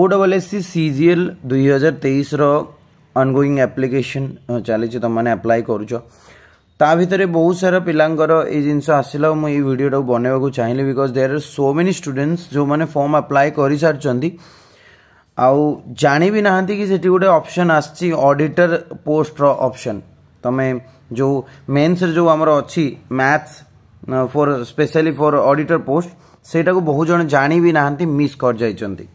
O double S C सी जि L दुई हजार तेईस अनगोईंग आप्लिकेसन चली तुमने आप्लाय कर बहुत सारा पिलांर ये जिनस आसला मुझे भिडटा बनवाक चाहिए because they are so many students जो मैंने फर्म आप्लाय कर सारी आउ जाणी भी ना कि गोटे अप्सन आसीटर पोस्टर अप्सन तुम्हें जो मेन्स जो आम अच्छी maths for specially for auditor post सेटा बहुत जन जाणी भी ना मिस कर जाती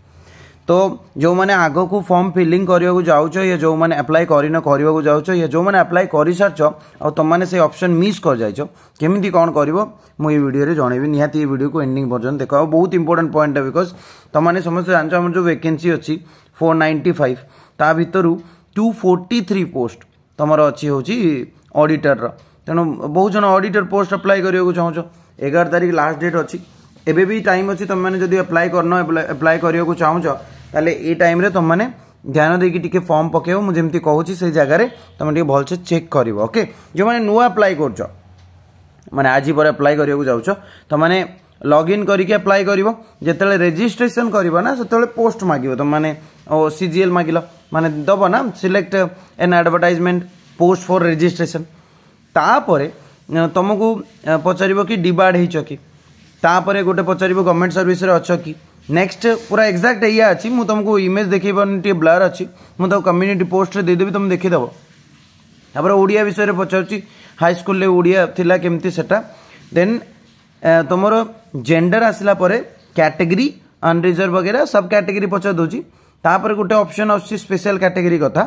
તો ଯେଉଁମାନେ ଆଗକୁ ଫର୍ମ ଫିଲିଂ କରିବାକୁ ଯାଉଛ ୟା ଯେଉଁମାନେ ଆପ୍ଲାଏ କରିନ କରିବାକୁ ଯାଉଛ ୟା ଯେଉଁମାନେ ଆପ୍ଲାଏ କରିସାରିଛ ଆଉ ତୁମମାନେ ସେଇ ଅପସନ୍ ମିସ୍ କରିଯାଇଛ କେମିତି କ'ଣ କରିବ ମୁଁ ଏଇ ଭିଡ଼ିଓରେ ଜଣେଇବି ନିହାତି ଏଇ ଭିଡ଼ିଓକୁ ଏଣ୍ଡିଂ ପର୍ଯ୍ୟନ୍ତ ଦେଖ ଆଉ ବହୁତ ଇମ୍ପୋର୍ଟାଣ୍ଟ ପଏଣ୍ଟଟା ବିକଜ ତୁମମାନେ ସମସ୍ତେ ଜାଣିଛ ଆମର ଯେଉଁ ଭେକେନ୍ସି ଅଛି ଫୋର୍ ନାଇଣ୍ଟି ଫାଇଭ୍ ତା ଭିତରୁ ଟୁ ଫୋର୍ଟି ଥ୍ରୀ ପୋଷ୍ଟ ତୁମର ଅଛି ହେଉଛି ଅଡ଼ିଟରର ତେଣୁ ବହୁତ ଜଣ ଅଡ଼ିଟର ପୋଷ୍ଟ ଆପ୍ଲାଏ କରିବାକୁ ଚାହୁଁଛ ଏଗାର ତାରିଖ ଲାଷ୍ଟ ଡେଟ୍ ଅଛି ଏବେ ବି ଟାଇମ୍ ଅଛି ତୁମେମାନେ ଯଦି ଆପ୍ଲାଏ କରିନ ଆପ୍ଲାଏ କରିବାକୁ ଚାହୁଁଛ তাহলে এই টাইমে তোমাকে ধ্যান দিয়ে টিকে ফর্ম পকাইব মু যেমি কুচি সেই জায়গায় তুমি টিকে ভালসে চেক করব ওকে যে নূয়া আপ্লাই করছ মানে আজ পরে আপ্লাই করা যাচ্ছ তোমাকে লগ ইন করি আপ্লাই করব যেত রেজিষ্ট্রেসন করব না সেতবে পোস্ট মাগব তোমাকে ও সিজিএল মাগিল মানে দেব না select and advertisement post for registration তাপরে ତୁମକୁ ପଚାରିବ କି ଡିବାର୍ଡ଼ ହେଇଛ କି ତାପରେ ଗୋଟେ ପଚାରିବ ଗଭର୍ଣ୍ଣମେଣ୍ଟ ସର୍ଭିସରେ ଅଛ କି नेक्स्ट पूरा एक्जाक्ट या अच्छी मुझे तुमको तो इमेज तो तो देखे ब्लर अच्छी मुझे कम्युनिटी पोस्ट देदेवी तुम देखीदेव तापर ओडिया विषय में पचार हाईस्कल ओडिया थी कमी से देन तुम जेंडर आसला कैटेगरी अनरिजर्व वगैरह सब कैटेगरी पचार पचारदेपर गोटे अप्सन आसेल कैटेगरी कथ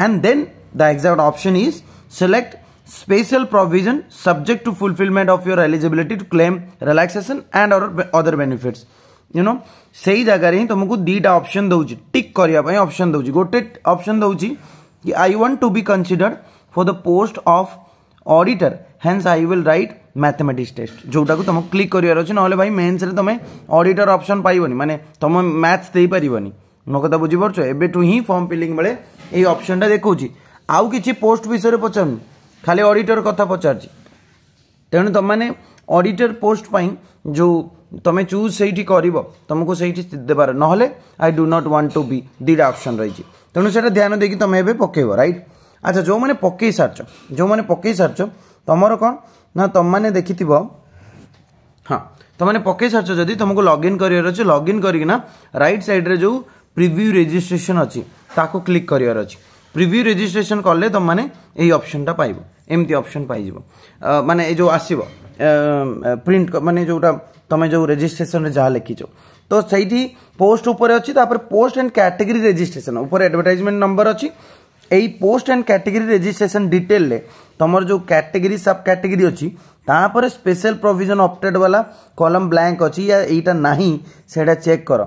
and then the exact option is select special provision subject to fulfillment of your eligibility to claim relaxation and other benefits you know नो ଜାଗାରେ ही तुमको दीटा ଅପସନ୍ ଦେଉଛି ଟିକ୍ କରିବା ପାଇଁ ଅପସନ୍ ଦେଉଛି गोटे ଅପସନ୍ ଦେଉଛି कि I want to be considered for the post of auditor hence I will write mathematics test जोटा को तुम क्लिक करार अच्छे ना भाई मेन्स तुम अडिटर अप्सन पाइबनी मैंने तुम मैथ्स दे पारनि मो कथा बुझीपार एबू ही फर्म फिलिंग बेले ये टा देखा आउ कि पोस्ट विषय पचार खाली अडिटर कथा पचार तेणु तुमने अडिटर पोस्ट जो তুমি চুজ সেইটি করব তুমি সেইটি দেবার নহলে I do not want to be দুইটা অপশন রয়েছে তেমন সেটা ধ্যান দিয়ে তুমি এবে পকাইব রাইট আচ্ছা যে পকাই সারিছ যে পকাই সারিছ তোমার কম না তুমি দেখি হ্যাঁ তুমি পকাই সারিছ যদি তোমাকে লগ ইন করার অছে লগ ইন করিকিনা রাইট সাইড্রে যে প্রিভিউ রেজিষ্ট্রেসন অছি তাকে ক্লিক করার অছি প্রিভিউ রেজিষ্ট্রেসন কলে তুমি এই অপশনটা পাইব এমতি অপশন পাইব মানে এই যে আসব প্রিন্ট মানে যেটা তুমি যে রেজিষ্ট্রেসন যা লিখিছ তো সেইটি পোস্ট উপরে অছি তারপরে পোস্ট এন্ড ক্যাটেগরি রেজিষ্ট্রেসন উপরে আডভার্টাইজমেন্ট নম্বর অছি এই পোস্ট এন্ড ক্যাটেগরি রেজিষ্ট্রেসন ডিটেলে তোমার যে ক্যাটেগরি সাব ক্যাটেগরি অছি তাপরে স্পেশাল প্রভিজন অপটেড বালা কলম ব্ল্যাঙ্ক অছি ইয়া এইটা নাহি সেটা চেক কর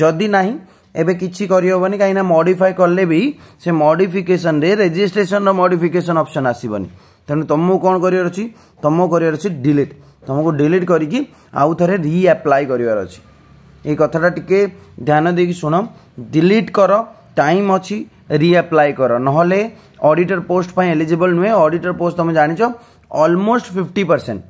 যদি নাহি এবে কিছু করিহবনি কিনা মডিফাই কলে বি সে মডিফিকেসন রে রেজিষ্ট্রেসন মডিফিকেসন অপশন আসবনি ତେଣୁ ତୁମକୁ କ'ଣ କରିବାର ଅଛି ତୁମକୁ କରିବାର ଅଛି ଡିଲିଟ୍ ତୁମକୁ ଡିଲିଟ୍ କରିକି ଆଉ ଥରେ ରିଆପ୍ଲାଏ କରିବାର ଅଛି ଏଇ କଥାଟା ଟିକେ ଧ୍ୟାନ ଦେଇକି ଶୁଣ ଡିଲିଟ୍ କର ଟାଇମ୍ ଅଛି ରିଆପ୍ଲାଏ କର ନହେଲେ ଅଡ଼ିଟର ପୋଷ୍ଟ ପାଇଁ ଏଲିଜିବଲ୍ ନୁହେଁ ଅଡ଼ିଟର ପୋଷ୍ଟ ତୁମେ ଜାଣିଛ almost fifty percent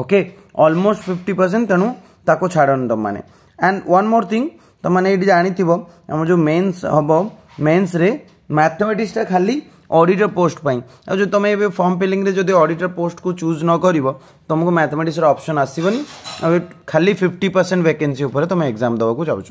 okay almost fifty percent ତେଣୁ ତାକୁ ଛାଡ଼ନି ତୁମମାନେ ଆଣ୍ଡ ୱାନ୍ ମୋର୍ ଥିଙ୍ଗ ତୁମମାନେ ଏଇଠି ଜାଣିଥିବ ଆମର ଯେଉଁ ମେନ୍ସ ହେବ ମେନ୍ସରେ ମ୍ୟାଥମେଟିକ୍ସଟା ଖାଲି ऑडिटर पोस्ट आज तुम ये फर्म फिलिंग में जो ऑडिटर पोस्ट को चूज न कर तुमको मैथमेटिक्स अप्सन आसवन खाली फिफ्टी परसेंट भैकेन्सी तुम एक्जाम देवा चाहो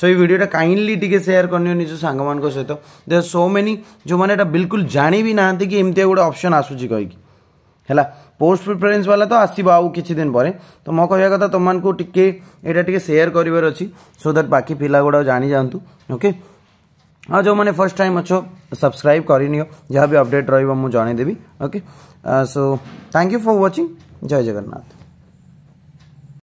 सो ये भिडियोटा कईंडली टी सेयार करनी निज सांग सहित दे आर सो मेनी जो मैंने बिल्कुल जाणी भी ना कि एमती गोटे अप्सन आसूस कहीकिला पोस्ट प्रिफरेन्स वाला तो आसो आउ कि दिन पर तो मो कह कथा तुमको टी ये सेयार करार अच्छी सो दैट बाकी पिला गुड़ा जाणी जाके okay? आ हाँ, जो मैंने फर्स्ट टाइम अचो सब्सक्राइब करनी जहाँ भी अपडेट रही मुझे जनईदेवि okay so thank you for watching जय जगन्नाथ